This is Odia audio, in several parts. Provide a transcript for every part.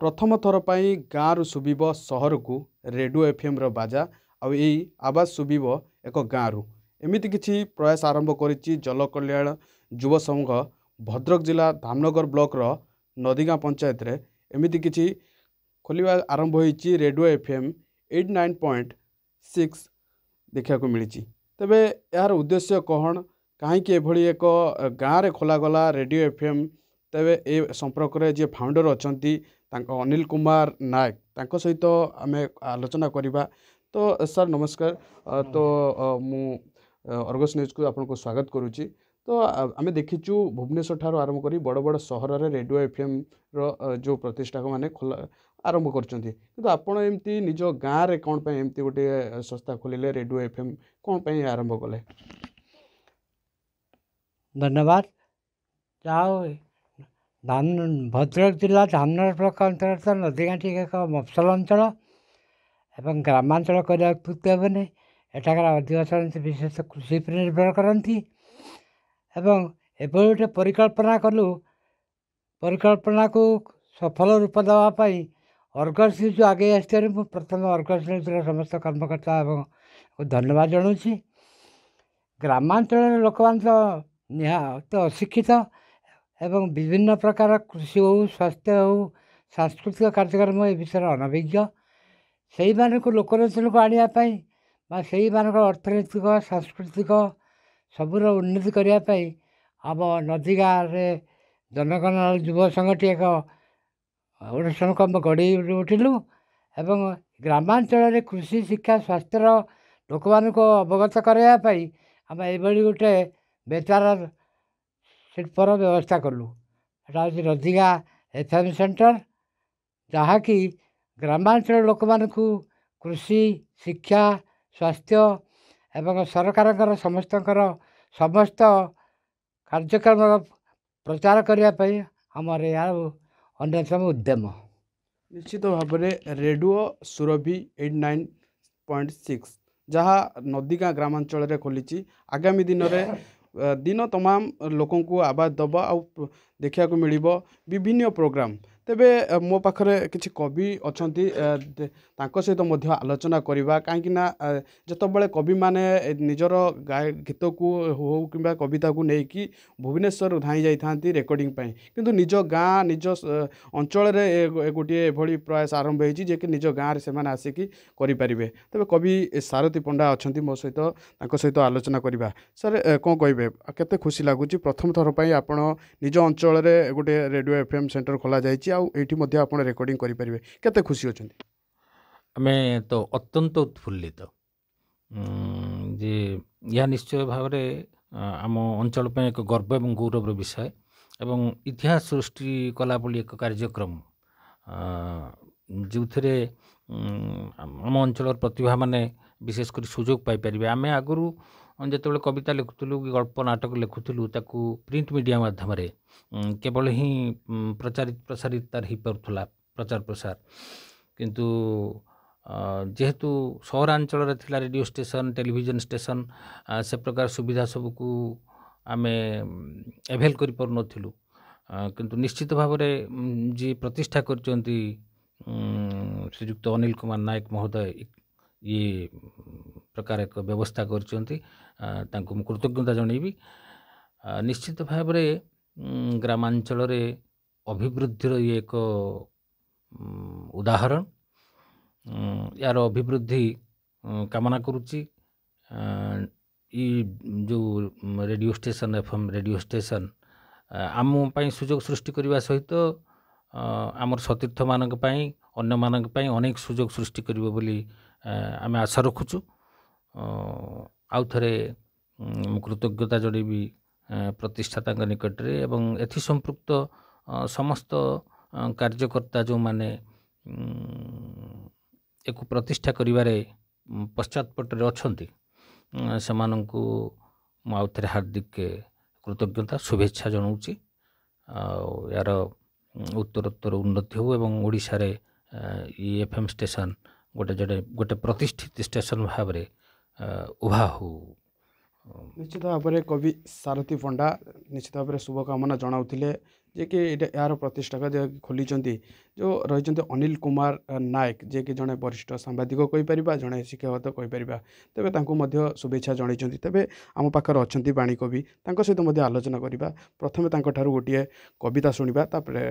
ପ୍ରଥମ ଥର ପାଇଁ ଗାଁରୁ ଶୁଭିବ ସହରକୁ ରେଡ଼ିଓ ଏଫ୍ଏମ୍ର ବାଜା ଆଉ ଏଇ ଆବାଜ ଶୁଭିବ ଏକ ଗାଁରୁ ଏମିତି କିଛି ପ୍ରୟାସ ଆରମ୍ଭ କରିଛି ଜଲକଲ୍ୟାଣ ଯୁବ ସଂଘ ଭଦ୍ରକ ଜିଲ୍ଲା ଧାମନଗର ବ୍ଲକର ନଦୀଗାଁ ପଞ୍ଚାୟତରେ ଏମିତି କିଛି ଖୋଲିବା ଆରମ୍ଭ ହୋଇଛି radio FM eight nine point six ଦେଖିବାକୁ ମିଳିଛି ତେବେ ଏହାର ଉଦ୍ଦେଶ୍ୟ କ'ଣ କାହିଁକି ଏଭଳି ଏକ ଗାଁରେ ଖୋଲାଗଲା ରେଡ଼ିଓ ଏଫ୍ଏମ୍ ତେବେ ଏ ସମ୍ପର୍କରେ ଯିଏ ଫାଉଣ୍ଡର ଅଛନ୍ତି ତାଙ୍କ ଅନିଲ କୁମାର ନାୟକ ତାଙ୍କ ସହିତ ଆମେ ଆଲୋଚନା କରିବା ତ ସାର୍ ନମସ୍କାର ତ ମୁଁ ଅର୍ଗସ୍ ନ୍ୟୁଜ୍କୁ ଆପଣଙ୍କୁ ସ୍ୱାଗତ କରୁଛି ତ ଆମେ ଦେଖିଛୁ ଭୁବନେଶ୍ୱର ଠାରୁ ଆରମ୍ଭ କରି ବଡ଼ ବଡ଼ ସହରରେ ରେଡ଼ିଓ ଏଫ୍ଏମ୍ର ଯେଉଁ ପ୍ରତିଷ୍ଠାକମାନେ ଖୋଲା ଆରମ୍ଭ କରୁଛନ୍ତି କିନ୍ତୁ ଆପଣ ଏମିତି ନିଜ ଗାଁରେ କ'ଣ ପାଇଁ ଏମିତି ଗୋଟେ ସଂସ୍ଥା ଖୋଲିଲେ ରେଡ଼ିଓ ଏଫ୍ଏମ୍ କ'ଣ ପାଇଁ ଆରମ୍ଭ କଲେ ଧନ୍ୟବାଦ ଯାହା ଧାମ ଭଦ୍ରକ ଜିଲ୍ଲା ଧାମନଗର ବ୍ଲକ ଅନ୍ତର୍ଗତ ତ ଏକ ମଫସଲ ଅଞ୍ଚଳ ଏବଂ ଗ୍ରାମାଞ୍ଚଳ କରିବା ତୃତୀୟ ହେବନି ଏଠାକାର ଅଧିବାସ ବିଶେଷ କୃଷି ଉପରେ ନିର୍ଭର କରନ୍ତି ଏବଂ ଏଭଳି ଗୋଟେ ପରିକଳ୍ପନା କଲୁ ପରିକଳ୍ପନାକୁ ସଫଳ ରୂପ ଦେବା ପାଇଁ ଅର୍ଗସ ନ୍ୟୁଜ୍ ଆଗେଇ ଆସିଥିବାରୁ ମୁଁ ପ୍ରଥମେ ଅର୍ଗସ ନ୍ୟୁଜ୍ର ସମସ୍ତ କର୍ମକର୍ତ୍ତା ଏବଂ ଧନ୍ୟବାଦ ଜଣାଉଛି ଗ୍ରାମାଞ୍ଚଳର ଲୋକମାନେ ତ ନିହାତି ଅଶିକ୍ଷିତ ଏବଂ ବିଭିନ୍ନ ପ୍ରକାର କୃଷି ହେଉ ସ୍ୱାସ୍ଥ୍ୟ ହେଉ ସାଂସ୍କୃତିକ କାର୍ଯ୍ୟକ୍ରମ ଏ ବିଷୟରେ ଅନଭିଜ୍ଞ ସେଇମାନଙ୍କୁ ଲୋକଲୋଚନକୁ ଆଣିବା ପାଇଁ ବା ସେଇମାନଙ୍କର ଅର୍ଥନୈତିକ ସାଂସ୍କୃତିକ ସବୁର ଉନ୍ନତି କରିବା ପାଇଁ ଆମ ନଦୀ ଗାଁରେ ଜନଗଣନା ଯୁବ ସଂଘଟି ଏକ ଅନୁଷ୍ଠାନକୁ ଆମେ ଗଢ଼ି ଉଠିଲୁ ଏବଂ ଗ୍ରାମାଞ୍ଚଳରେ କୃଷି ଶିକ୍ଷା ସ୍ୱାସ୍ଥ୍ୟର ଲୋକମାନଙ୍କୁ ଅବଗତ କରାଇବା ପାଇଁ ଆମେ ଏଭଳି ଗୋଟେ ବେତାର ଶିଳ୍ପର ବ୍ୟବସ୍ଥା କଲୁ ସେଇଟା ହେଉଛି ରଦିଗା ଏଫ୍ ଏମ୍ ସେଣ୍ଟର ଯାହାକି ଗ୍ରାମାଞ୍ଚଳ ଲୋକମାନଙ୍କୁ କୃଷି ଶିକ୍ଷା ସ୍ୱାସ୍ଥ୍ୟ ଏବଂ ସରକାରଙ୍କର ସମସ୍ତଙ୍କର ସମସ୍ତ କାର୍ଯ୍ୟକ୍ରମର ପ୍ରଚାର କରିବା ପାଇଁ ଆମର ଏହାର ଅନ୍ୟତମ ଉଦ୍ୟମ ନିଶ୍ଚିତ ଭାବରେ radio Surabhi eight nine point six ଯାହା ନଦୀଗାଁ ଗ୍ରାମାଞ୍ଚଳରେ ଖୋଲିଛି ଆଗାମୀ ଦିନରେ ଦିନ ତମାମ ଲୋକଙ୍କୁ ଆବାଜ ଦେବ ଆଉ ଦେଖିବାକୁ ମିଳିବ ବିଭିନ୍ନ ପ୍ରୋଗ୍ରାମ୍ ତେବେ ମୋ ପାଖରେ କିଛି କବି ଅଛନ୍ତି ତାଙ୍କ ସହିତ ମଧ୍ୟ ଆଲୋଚନା କରିବା କାହିଁକିନା ଯେତେବେଳେ କବିମାନେ ନିଜର ଗୀତକୁ ହେଉ କିମ୍ବା କବିତାକୁ ନେଇକି ଭୁବନେଶ୍ୱର ଧାଇଁ ଯାଇଥାନ୍ତି ରେକର୍ଡ଼ିଂ ପାଇଁ କିନ୍ତୁ ନିଜ ଗାଁ ନିଜ ଅଞ୍ଚଳରେ ଗୋଟିଏ ଏଭଳି ପ୍ରୟାସ ଆରମ୍ଭ ହୋଇଛି ଯେ କି ନିଜ ଗାଁରେ ସେମାନେ ଆସିକି କରିପାରିବେ ତେବେ କବି ସାରଥୀ ପଣ୍ଡା ଅଛନ୍ତି ମୋ ସହିତ ତାଙ୍କ ସହିତ ଆଲୋଚନା କରିବା ସାର୍ କ'ଣ କହିବେ କେତେ ଖୁସି ଲାଗୁଛି ପ୍ରଥମ ଥର ପାଇଁ ଆପଣ ନିଜ ଅଞ୍ଚଳରେ ଗୋଟେ ରେଡ଼ିଓ ଏଫ୍ ଏମ୍ ସେଣ୍ଟର ଖୋଲାଯାଇଛି ଆଉ ଆଉ ଏଇଠି ମଧ୍ୟ ଆପଣ ରେକର୍ଡ଼ିଂ କରିପାରିବେ କେତେ ଖୁସି ଅଛନ୍ତି ଆମେ ତ ଅତ୍ୟନ୍ତ ଉତ୍ଫୁଲ୍ଲିତ ଯେ ଏହା ନିଶ୍ଚୟ ଭାବରେ ଆମ ଅଞ୍ଚଳ ପାଇଁ ଏକ ଗର୍ବ ଏବଂ ଗୌରବର ବିଷୟ ଏବଂ ଇତିହାସ ସୃଷ୍ଟି କଲା ଭଳି ଏକ କାର୍ଯ୍ୟକ୍ରମ ଯେଉଁଥିରେ ଆମ ଅଞ୍ଚଳର ପ୍ରତିଭାମାନେ ବିଶେଷ କରି ସୁଯୋଗ ପାଇପାରିବେ ଆମେ ଆଗରୁ ଆମେ ଯେତେବେଳେ କବିତା ଲେଖୁଥିଲୁ କି ଗଳ୍ପ ନାଟକ ଲେଖୁଥିଲୁ ତାକୁ ପ୍ରିଣ୍ଟ ମିଡ଼ିଆ ମାଧ୍ୟମରେ କେବଳ ହିଁ ପ୍ରଚାରିତ ପ୍ରସାରିତ ତା'ର ହେଇପାରୁଥିଲା ପ୍ରଚାର ପ୍ରସାର କିନ୍ତୁ ଯେହେତୁ ସହରାଞ୍ଚଳରେ ଥିଲା ରେଡ଼ିଓ ଷ୍ଟେସନ୍ ଟେଲିଭିଜନ୍ ଷ୍ଟେସନ୍ ସେ ପ୍ରକାର ସୁବିଧା ସବୁକୁ ଆମେ ଆଭେଲ୍ କରିପାରୁନଥିଲୁ କିନ୍ତୁ ନିଶ୍ଚିତ ଭାବରେ ଯିଏ ପ୍ରତିଷ୍ଠା କରିଛନ୍ତି ଶ୍ରୀଯୁକ୍ତ ଅନିଲ କୁମାର ନାୟକ ମହୋଦୟ ଇଏ ପ୍ରକାର ଏକ ବ୍ୟବସ୍ଥା କରିଛନ୍ତି ତାଙ୍କୁ ମୁଁ କୃତଜ୍ଞତା ଜଣାଇବି ନିଶ୍ଚିତ ଭାବରେ ଗ୍ରାମାଞ୍ଚଳରେ ଅଭିବୃଦ୍ଧିର ଇଏ ଏକ ଉଦାହରଣ ଏହାର ଅଭିବୃଦ୍ଧି କାମନା କରୁଛି ଇ ଯେଉଁ radio station F M radio station ଆମ ପାଇଁ ସୁଯୋଗ ସୃଷ୍ଟି କରିବା ସହିତ ଆମର ସତୀର୍ଥମାନଙ୍କ ପାଇଁ ଅନ୍ୟମାନଙ୍କ ପାଇଁ ଅନେକ ସୁଯୋଗ ସୃଷ୍ଟି କରିବ ବୋଲି ଆମେ ଆଶା ରଖୁଛୁ ଆଉ ଥରେ କୃତଜ୍ଞତା ପ୍ରତିଷ୍ଠା ତାଙ୍କ ନିକଟରେ ଏବଂ ଏଥି ସମ୍ପୃକ୍ତ ସମସ୍ତ କାର୍ଯ୍ୟକର୍ତ୍ତା ଯେଉଁମାନେ ଏକୁ ପ୍ରତିଷ୍ଠା କରିବାରେ ପଶ୍ଚାତପଟରେ ଅଛନ୍ତି ସେମାନଙ୍କୁ ମୁଁ ଆଉ ଥରେ ହାର୍ଦ୍ଦିକ କୃତଜ୍ଞତା ଶୁଭେଚ୍ଛା ଜଣାଉଛି ଆଉ ଏହାର ଉତ୍ତରୋତ୍ତର ଉନ୍ନତି ହେଉ ଏବଂ ଓଡ଼ିଶାରେ ଇ ଏଫ୍ ଏମ୍ ଷ୍ଟେସନ୍ ଗୋଟେ ଜଣେ ଗୋଟେ ପ୍ରତିଷ୍ଠିତ ଷ୍ଟେସନ୍ ଭାବରେ ଉଭା ହଉ ନିଶ୍ଚିତ ଭାବରେ କବି ସାରଥୀ ପଣ୍ଡା ନିଶ୍ଚିତ ଭାବରେ ଶୁଭକାମନା ଜଣାଉଥିଲେ ଯିଏକି ଏଇଟା ଏହାର ପ୍ରତିଷ୍ଠାତା ଯେ ଖୋଲିଛନ୍ତି ଯେଉଁ ରହିଛନ୍ତି ଅନିଲ କୁମାର ନାୟକ ଯିଏକି ଜଣେ ବରିଷ୍ଠ ସାମ୍ବାଦିକ କହିପାରିବା ଜଣେ ଶିକ୍ଷାଗତ କହିପାରିବା ତେବେ ତାଙ୍କୁ ମଧ୍ୟ ଶୁଭେଚ୍ଛା ଜଣାଇଛନ୍ତି ତେବେ ଆମ ପାଖରେ ଅଛନ୍ତି ବାଣୀ କବି ତାଙ୍କ ସହିତ ମଧ୍ୟ ଆଲୋଚନା କରିବା ପ୍ରଥମେ ତାଙ୍କଠାରୁ ଗୋଟିଏ କବିତା ଶୁଣିବା ତାପରେ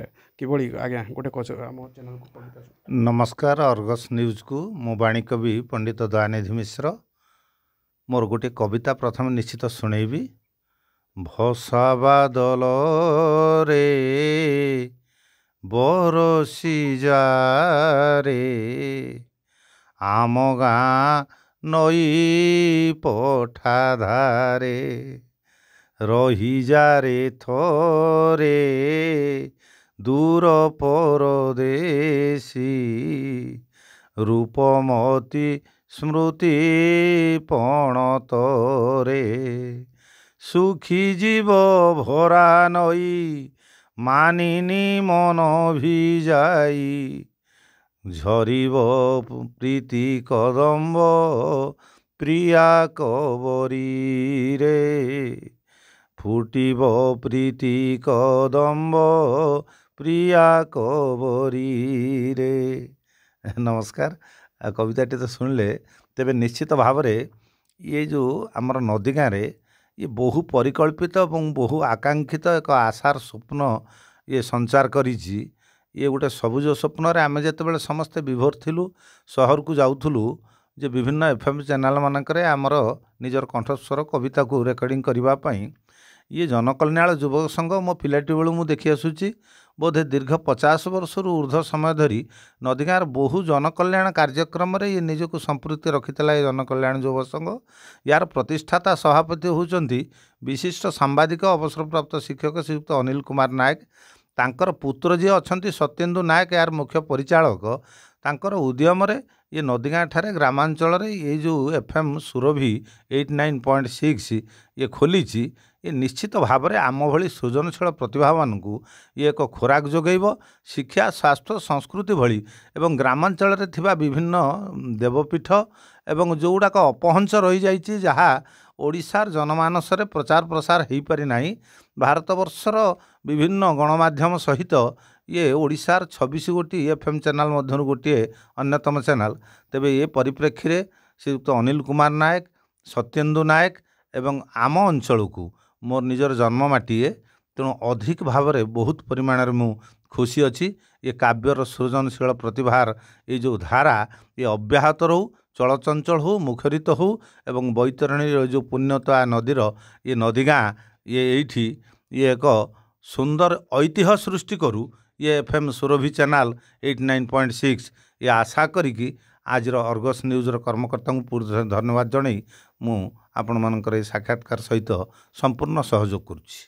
କିଭଳି ଆଜ୍ଞା ଗୋଟେ ଆମ ଚ୍ୟାନେଲକୁ କବିତା ନମସ୍କାର ଅର୍ଗସ୍ ନ୍ୟୁଜ୍କୁ ମୁଁ ବାଣୀ କବି ପଣ୍ଡିତ ଦୟାନିଧି ମିଶ୍ର ମୋର ଗୋଟିଏ କବିତା ପ୍ରଥମେ ନିଶ୍ଚିତ ଶୁଣେଇବି ଭସାବାଦଲ ରେ ବରସି ଯାରେ ଆମ ଗାଁ ନଈ ପଠାଧାରେ ରହିଯାରେ ଥରେ ଦୂର ପରଦେଶୀ ରୂପମତୀ স্মৃতি পণতরে সুখী জীব ভরা নই মানিনি মন ভিজাই ঝরিব প্রীতি কদম্ব প্রিয়া কবরীরে ফুটিব প্রীতি কদম্ব প্রিয়া কবরীরে নমস্কার କବିତାଟି ତ ଶୁଣିଲେ ତେବେ ନିଶ୍ଚିତ ଭାବରେ ଇଏ ଯେଉଁ ଆମର ନଦୀ ଗାଁରେ ଇଏ ବହୁ ପରିକଳ୍ପିତ ଏବଂ ବହୁ ଆକାଂକ୍ଷିତ ଏକ ଆଶାର ସ୍ୱପ୍ନ ଇଏ ସଞ୍ଚାର କରିଛି ଇଏ ଗୋଟେ ସବୁଜ ସ୍ୱପ୍ନରେ ଆମେ ଯେତେବେଳେ ସମସ୍ତେ ବିଭୋର ଥିଲୁ ସହରକୁ ଯାଉଥିଲୁ ଯେ ବିଭିନ୍ନ ଏଫ୍ ଏମ୍ ଚ୍ୟାନେଲ୍ ମାନଙ୍କରେ ଆମର ନିଜର କଣ୍ଠସ୍ୱର କବିତାକୁ ରେକର୍ଡ଼ିଂ କରିବା ପାଇଁ ଇଏ ଜନକଲ୍ୟାଣ ଯୁବକ ସଂଘ ମୋ ପିଲାଟି ବେଳୁ ମୁଁ ଦେଖି ଆସୁଛି ବୋଧେ ଦୀର୍ଘ ପଚାଶ ବର୍ଷରୁ ଉର୍ଦ୍ଧ୍ୱ ସମୟ ଧରି ନଦୀଗାଁର ବହୁ ଜନକଲ୍ୟାଣ କାର୍ଯ୍ୟକ୍ରମରେ ଇଏ ନିଜକୁ ସମ୍ପୃକ୍ତି ରଖିଥିଲା ଏ ଜନକଲ୍ୟାଣ ଯୁବ ସଂଘ ଏହାର ପ୍ରତିଷ୍ଠାତା ସଭାପତି ହେଉଛନ୍ତି ବିଶିଷ୍ଟ ସାମ୍ବାଦିକ ଅବସରପ୍ରାପ୍ତ ଶିକ୍ଷକ ଶ୍ରୀଯୁକ୍ତ ଅନିଲ କୁମାର ନାୟକ ତାଙ୍କର ପୁତ୍ର ଯିଏ ଅଛନ୍ତି ସତ୍ୟେନ୍ଦୁ ନାୟକ ଏହାର ମୁଖ୍ୟ ପରିଚାଳକ ତାଙ୍କର ଉଦ୍ୟମରେ ଇଏ ଠାରେ ଗ୍ରାମାଞ୍ଚଳରେ ଏଇ ଯେଉଁ F M Surabhi eight nine point six ଇଏ ଖୋଲିଛି ଇଏ ନିଶ୍ଚିତ ଭାବରେ ଆମ ଭଳି ସୃଜନଶୀଳ ପ୍ରତିଭାମାନଙ୍କୁ ଇଏ ଏକ ଖୋରାକ ଯୋଗାଇବ ଶିକ୍ଷା ସ୍ୱାସ୍ଥ୍ୟ ସଂସ୍କୃତି ଭଳି ଏବଂ ଗ୍ରାମାଞ୍ଚଳରେ ଥିବା ବିଭିନ୍ନ ଦେବପୀଠ ଏବଂ ଯେଉଁଗୁଡ଼ାକ ଅପହଞ୍ଚ ରହିଯାଇଛି ଯାହା ଓଡ଼ିଶାର ଜନମାନସରେ ପ୍ରଚାର ପ୍ରସାର ହୋଇପାରିନାହିଁ ଭାରତବର୍ଷର ବିଭିନ୍ନ ଗଣମାଧ୍ୟମ ସହିତ ଇଏ ଓଡ଼ିଶାର ଛବିଶ ଗୋଟି ଏଫ୍ ଏମ୍ ଚ୍ୟାନେଲ୍ ମଧ୍ୟରୁ ଗୋଟିଏ ଅନ୍ୟତମ ଚ୍ୟାନେଲ୍ ତେବେ ଏ ପରିପ୍ରେକ୍ଷୀରେ ଶ୍ରୀଯୁକ୍ତ ଅନିଲ କୁମାର ନାୟକ ସତ୍ୟେନ୍ଦୁ ନାୟକ ଏବଂ ଆମ ଅଞ୍ଚଳକୁ ମୋର ନିଜର ଜନ୍ମ ମାଟିଏ ତେଣୁ ଅଧିକ ଭାବରେ ବହୁତ ପରିମାଣରେ ମୁଁ ଖୁସି ଅଛି ଏ କାବ୍ୟର ସୃଜନଶୀଳ ପ୍ରତିଭାର ଏ ଯେଉଁ ଧାରା ଏ ଅବ୍ୟାହତ ରହୁ ଚଳଚଞ୍ଚଳ ହେଉ ମୁଖରିତ ହେଉ ଏବଂ ବୈତରଣୀର ଯେଉଁ ପୁଣ୍ୟତା ନଦୀର ଇଏ ନଦୀ ଗାଁ ଇଏ ଏଇଠି ଇଏ ଏକ ସୁନ୍ଦର ଐତିହ୍ୟ ସୃଷ୍ଟି କରୁ ଇଏ F M Surabhi channel eight nine point six ଇଏ ଆଶା କରିକି ଆଜିର ଅର୍ଗସ୍ ନ୍ୟୁଜ୍ର କର୍ମକର୍ତ୍ତାଙ୍କୁ ପୁରୁଷ ଧନ୍ୟବାଦ ଜଣାଇ ମୁଁ ଆପଣମାନଙ୍କର ଏହି ସାକ୍ଷାତକାର ସହିତ ସମ୍ପୂର୍ଣ୍ଣ ସହଯୋଗ କରୁଛି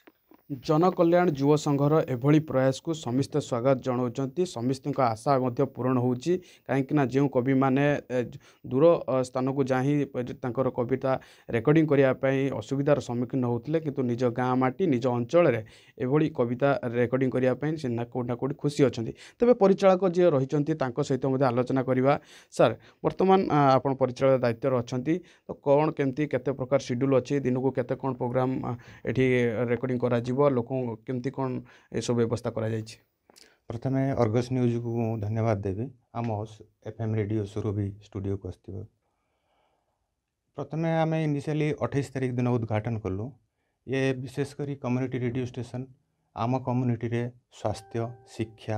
ଜନକଲ୍ୟାଣ ଯୁବ ସଂଘର ଏଭଳି ପ୍ରୟାସକୁ ସମସ୍ତେ ସ୍ୱାଗତ ଜଣାଉଛନ୍ତି ସମସ୍ତଙ୍କ ଆଶା ମଧ୍ୟ ପୂରଣ ହେଉଛି କାହିଁକିନା ଯେଉଁ କବିମାନେ ଦୂର ସ୍ଥାନକୁ ଯାଇ ତାଙ୍କର କବିତା ରେକର୍ଡ଼ିଂ କରିବା ପାଇଁ ଅସୁବିଧାର ସମ୍ମୁଖୀନ ହେଉଥିଲେ କିନ୍ତୁ ନିଜ ଗାଁ ମାଟି ନିଜ ଅଞ୍ଚଳରେ ଏଭଳି କବିତା ରେକର୍ଡ଼ିଂ କରିବା ପାଇଁ ସେ ନା କେଉଁଠି ନା କେଉଁଠି ଖୁସି ଅଛନ୍ତି ତେବେ ପରିଚାଳକ ଯିଏ ରହିଛନ୍ତି ତାଙ୍କ ସହିତ ମଧ୍ୟ ଆଲୋଚନା କରିବା ସାର୍ ବର୍ତ୍ତମାନ ଆପଣ ପରିଚାଳକ ଦାୟିତ୍ୱରେ ଅଛନ୍ତି ତ କ'ଣ କେମିତି କେତେ ପ୍ରକାର ସିଡ଼୍ୟୁଲ୍ ଅଛି ଦିନକୁ କେତେ କ'ଣ ପ୍ରୋଗ୍ରାମ୍ ଏଠି ରେକର୍ଡ଼ିଂ କରାଯିବ ହେବ ଲୋକଙ୍କୁ କେମିତି କ'ଣ ଏସବୁ ବ୍ୟବସ୍ଥା କରାଯାଇଛି ପ୍ରଥମେ ଅର୍ଗସ୍ ନ୍ୟୁଜ୍କୁ ମୁଁ ଧନ୍ୟବାଦ ଦେବି ଆମ ଏଫ୍ ଏମ୍ ରେଡ଼ିଓ ସୁରଭି ଷ୍ଟୁଡ଼ିଓକୁ ଆସିଥିବ ପ୍ରଥମେ ଆମେ ଇନିସିଆଲି ଅଠେଇଶ ତାରିଖ ଦିନ ଉଦ୍ଘାଟନ କଲୁ ଏ ବିଶେଷ କରି କମ୍ୟୁନିଟି ରେଡ଼ିଓ ଷ୍ଟେସନ୍ ଆମ କମ୍ୟୁନିଟିରେ ସ୍ୱାସ୍ଥ୍ୟ ଶିକ୍ଷା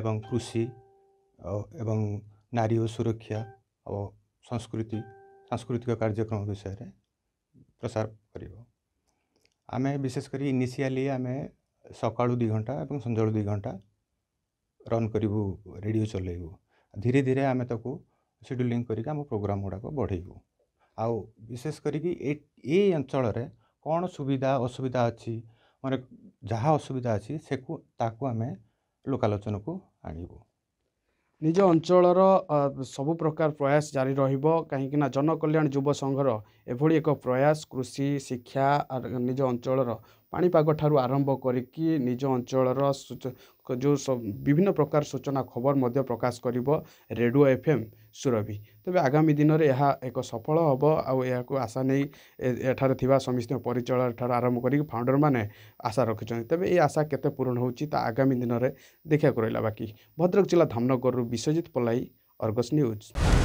ଏବଂ କୃଷି ଏବଂ ନାରୀ ଓ ସୁରକ୍ଷା ଓ ସଂସ୍କୃତି ସାଂସ୍କୃତିକ କାର୍ଯ୍ୟକ୍ରମ ବିଷୟରେ ପ୍ରସାର କରିବ आम विशेषकर इनिशियाली आम सका दु घंटा और संजु दुई घंटा रन करूँ रेड चलू धीरे धीरे आम तक सेड्यूलींग कर प्रोग्राम गुड़ाक बढ़ेबू आउ विशेष ए अंचल कौन सुविधा असुविधा अच्छी मैंने जहाँ असुविधा अच्छी से आम लोकालोचन को आणबू ନିଜ ଅଞ୍ଚଳର ସବୁ ପ୍ରକାର ପ୍ରୟାସ ଜାରି ରହିବ କାହିଁକିନା ଜନକଲ୍ୟାଣ ଯୁବ ସଂଘର ଏଭଳି ଏକ ପ୍ରୟାସ କୃଷି ଶିକ୍ଷା ନିଜ ଅଞ୍ଚଳର ପାଣିପାଗ ଠାରୁ ଆରମ୍ଭ କରିକି ନିଜ ଅଞ୍ଚଳର ଯେଉଁ ବିଭିନ୍ନ ପ୍ରକାର ସୂଚନା ଖବର ମଧ୍ୟ ପ୍ରକାଶ କରିବ ରେଡ଼ିଓ ଏଫ୍ ଏମ୍ ସୁରଭି ତେବେ ଆଗାମୀ ଦିନରେ ଏହା ଏକ ସଫଳ ହେବ ଆଉ ଏହାକୁ ଆଶା ନେଇ ଏଠାରେ ଥିବା ସମସ୍ତଙ୍କ ପରିଚୟ ଠାରୁ ଆରମ୍ଭ କରିକି ଫାଉଣ୍ଡରମାନେ ଆଶା ରଖିଛନ୍ତି ତେବେ ଏ ଆଶା କେତେ ପୂରଣ ହେଉଛି ତା ଆଗାମୀ ଦିନରେ ଦେଖିବାକୁ ରହିଲା ବାକି ଭଦ୍ରକ ଜିଲ୍ଲା ଧାମନଗରରୁ ବିଶ୍ୱଜିତ ପଲାଇ ଅର୍ଗସ୍ ନ୍ୟୁଜ୍